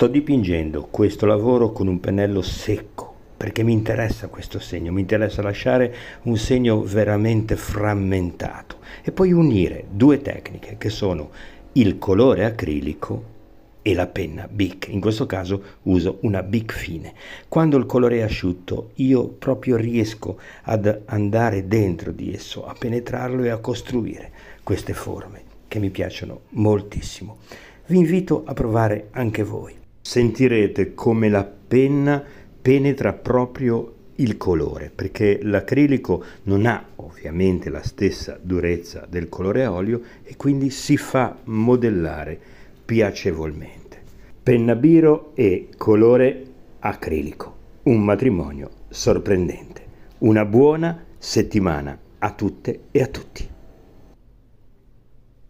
Sto dipingendo questo lavoro con un pennello secco perché mi interessa questo segno, mi interessa lasciare un segno veramente frammentato e poi unire due tecniche che sono il colore acrilico e la penna Bic. In questo caso uso una Bic fine. Quando il colore è asciutto io proprio riesco ad andare dentro di esso, a penetrarlo e a costruire queste forme che mi piacciono moltissimo. Vi invito a provare anche voi sentirete come la penna penetra proprio il colore, perché l'acrilico non ha ovviamente la stessa durezza del colore a olio e quindi si fa modellare piacevolmente. Penna biro e colore acrilico, un matrimonio sorprendente. Una buona settimana a tutte e a tutti.